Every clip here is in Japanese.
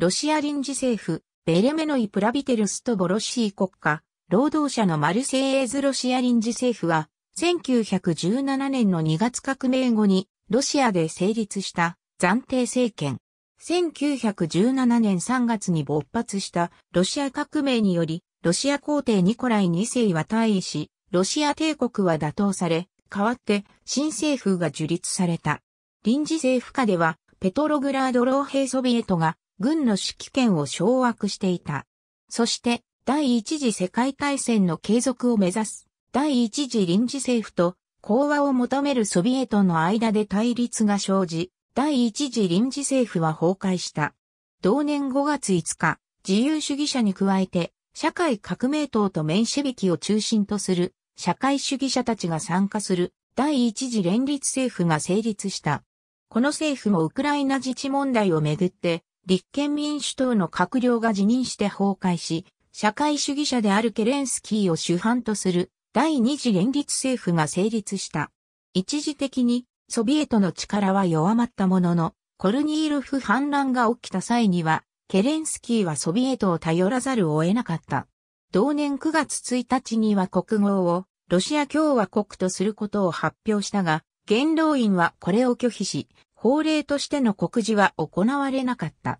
ロシア臨時政府、ベレメノイ・プラビテルスト・ボロシー国家、労働者のマルセイエーズ・ロシア臨時政府は、1917年の2月革命後に、ロシアで成立した暫定政権。1917年3月に勃発したロシア革命により、ロシア皇帝ニコライ2世は退位し、ロシア帝国は打倒され、代わって新政府が樹立された。臨時政府下では、ペトログラードローヘイ・ソビエトが軍の指揮権を掌握していた。そして、第一次世界大戦の継続を目指す、第一次臨時政府と講和を求めるソビエトの間で対立が生じ、第一次臨時政府は崩壊した。同年5月5日、自由主義者に加えて、社会革命党とメンシェビキを中心とする、社会主義者たちが参加する、第一次連立政府が成立した。この政府もウクライナ自治問題をめぐって、立憲民主党の閣僚が辞任して崩壊し、社会主義者であるケレンスキーを主犯とする第二次連立政府が成立した。一時的にソビエトの力は弱まったものの、コルニールフ反乱が起きた際には、ケレンスキーはソビエトを頼らざるを得なかった。同年9月1日には国号をロシア共和国とすることを発表したが、元老院はこれを拒否し、法令としての告示は行われなかった。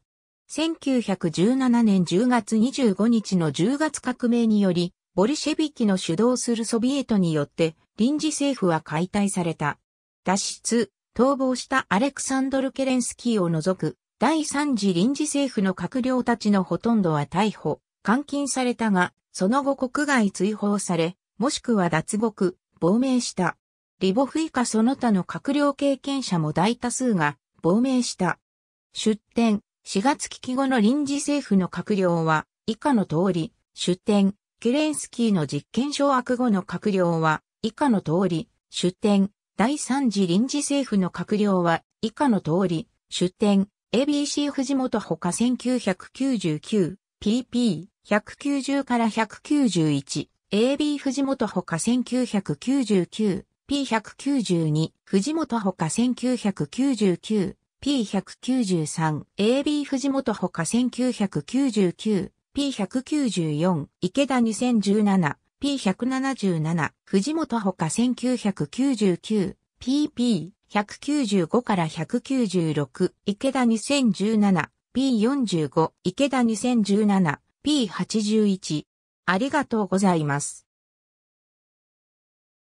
1917年10月25日の10月革命により、ボリシェビキの主導するソビエトによって臨時政府は解体された。脱出、逃亡したアレクサンドル・ケレンスキーを除く第3次臨時政府の閣僚たちのほとんどは逮捕、監禁されたが、その後国外追放され、もしくは脱獄、亡命した。リボフ以下その他の閣僚経験者も大多数が亡命した。出典、4月危機後の臨時政府の閣僚は、以下の通り、出典、ケレンスキーの実験掌握後の閣僚は、以下の通り、出典、第3次臨時政府の閣僚は、以下の通り、出典、ABC 藤本ほか 1999PP190 から191、AB 藤本ほか1999 P192、藤本ほか1999、P193、AB 藤本ほか1999、P194、池田2017、P177、藤本ほか1999、PP195 から196、池田2017、P45、池田2017、P81。ありがとうございます。